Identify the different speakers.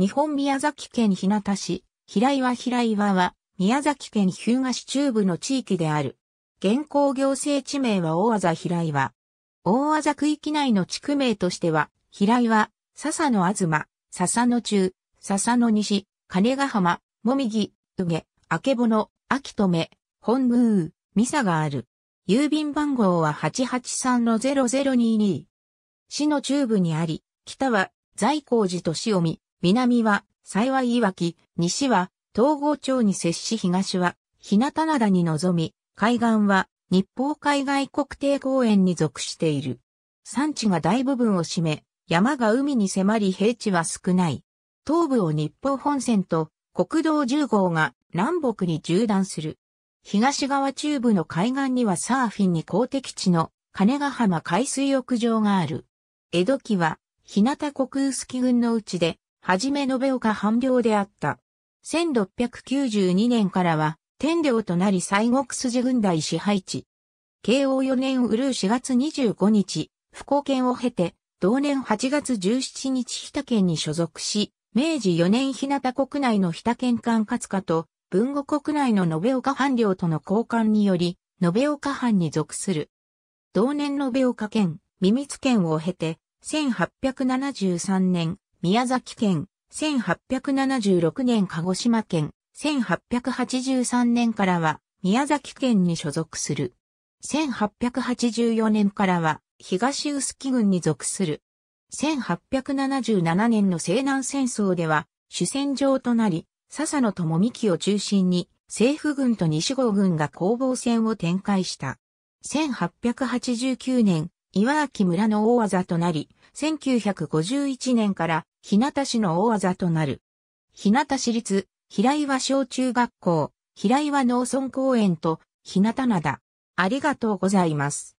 Speaker 1: 日本宮崎県日向市、平岩平岩は、宮崎県日向市中部の地域である。現行行政地名は大和平岩。大和区域内の地区名としては、平岩、笹ず東、笹野中、笹野西、金ヶ浜、もみぎ、うげ、あけぼの、あきとめ、本宮、ミサがある。郵便番号は883-0022。市の中部にあり、北は在光寺と塩見、南は、幸い岩木、西は、東郷町に接し東は、日向灘に臨み、海岸は、日方海外国定公園に属している。山地が大部分を占め、山が海に迫り平地は少ない。東部を日方本線と国道10号が南北に縦断する。東側中部の海岸にはサーフィンに公的地の金ヶ浜海水浴場がある。江戸期は、日向国薄木群のうちで、はじめ延岡藩領であった。1692年からは、天領となり西国筋軍隊支配地。慶応4年うる4月25日、福岡県を経て、同年8月17日日田県に所属し、明治4年日向国内の日田県管轄下と、文後国内の延岡藩領との交換により、延岡藩に属する。同年延岡県、三密県を経て、1873年、宮崎県、1876年鹿児島県、1883年からは宮崎県に所属する。1884年からは東臼杵郡に属する。1877年の西南戦争では主戦場となり、笹野智美幹を中心に政府軍と西郷軍が攻防戦を展開した。1889年、岩脇村の大技となり、1951年から日向市の大技となる。日向市立、平岩小中学校、平岩農村公園と、日向灘。ありがとうございます。